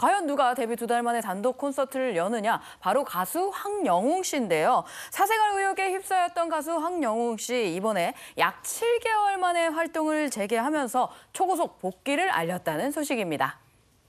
과연 누가 데뷔 두 달 만에 단독 콘서트를 여느냐? 바로 가수 황영웅 씨인데요. 사생활 의혹에 휩싸였던 가수 황영웅 씨 이번에 약 7개월 만에 활동을 재개하면서 초고속 복귀를 알렸다는 소식입니다.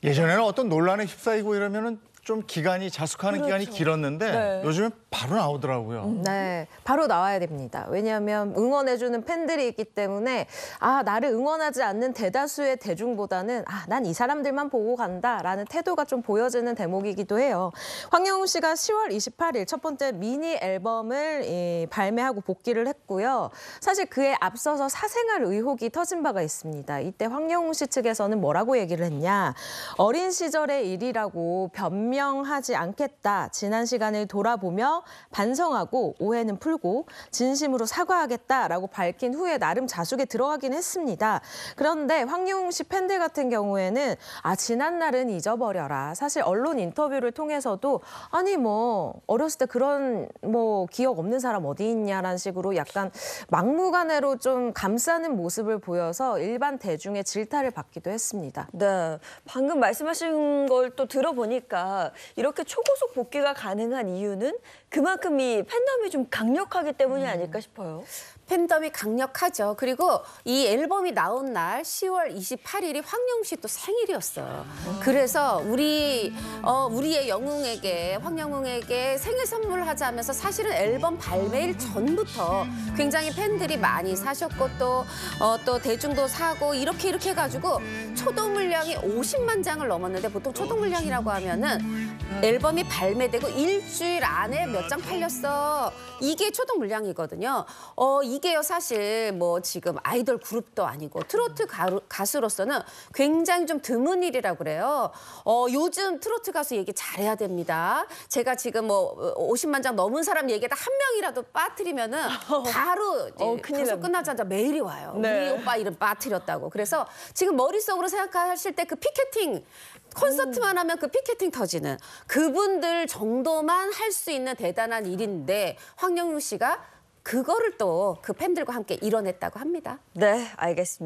예전에는 어떤 논란에 휩싸이고 이러면 좀 기간이 자숙하는 그렇죠. 기간이 길었는데 네. 요즘엔 바로 나오더라고요. 음, 네, 바로 나와야 됩니다. 왜냐하면 응원해주는 팬들이 있기 때문에 아 나를 응원하지 않는 대다수의 대중보다는 아 난 이 사람들만 보고 간다라는 태도가 좀 보여지는 대목이기도 해요. 황영웅 씨가 10월 28일 첫 번째 미니 앨범을 예, 발매하고 복귀를 했고요. 사실 그에 앞서서 사생활 의혹이 터진 바가 있습니다. 이때 황영웅 씨 측에서는 뭐라고 얘기를 했냐 어린 시절의 일이라고 변 변명하지 않겠다. 지난 시간을 돌아보며 반성하고 오해는 풀고 진심으로 사과하겠다라고 밝힌 후에 나름 자숙에 들어가긴 했습니다. 그런데 황용웅씨 팬들 같은 경우에는 아 지난 날은 잊어버려라. 사실 언론 인터뷰를 통해서도 아니 뭐 어렸을 때 그런 뭐 기억 없는 사람 어디 있냐라는 식으로 약간 막무가내로 좀 감싸는 모습을 보여서 일반 대중의 질타를 받기도 했습니다. 네, 방금 말씀하신 걸 또 들어보니까 이렇게 초고속 복귀가 가능한 이유는 그만큼 이 팬덤이 좀 강력하기 때문이 음. 아닐까 싶어요. 팬덤이 강력하죠. 그리고 이 앨범이 나온 날 10월 28일이 황영 씨 또 생일이었어요. 그래서 우리 어, 우리의 영웅에게 황영웅에게 생일 선물하자 면서 사실은 앨범 발매일 전부터 굉장히 팬들이 많이 사셨고 또또 어, 또 대중도 사고 이렇게 이렇게 해가지고 초동 물량이 50만 장을 넘었는데 보통 초동 물량이라고 하면은 앨범이 발매되고 일주일 안에 몇 장 팔렸어. 이게 초동 물량이거든요. 어, 이게요, 사실 뭐 지금 아이돌 그룹도 아니고 트로트 가루, 가수로서는 굉장히 좀 드문 일이라고 그래요. 어, 요즘 트로트 가수 얘기 잘해야 됩니다. 제가 지금 뭐 50만 장 넘은 사람 얘기에다 한 명이라도 빠뜨리면은 바로 어, 큰일 가수 끝나자마자 메일이 와요. 네. 우리 오빠 이름 빠뜨렸다고. 그래서 지금 머릿속으로 생각하실 때 그 피켓팅 콘서트만 하면 그 피켓팅 터지는 지키는 그분들 정도만 할 수 있는 대단한 일인데 황영웅 씨가 그거를 또 그 팬들과 함께 이뤄냈다고 합니다. 네, 알겠습니다.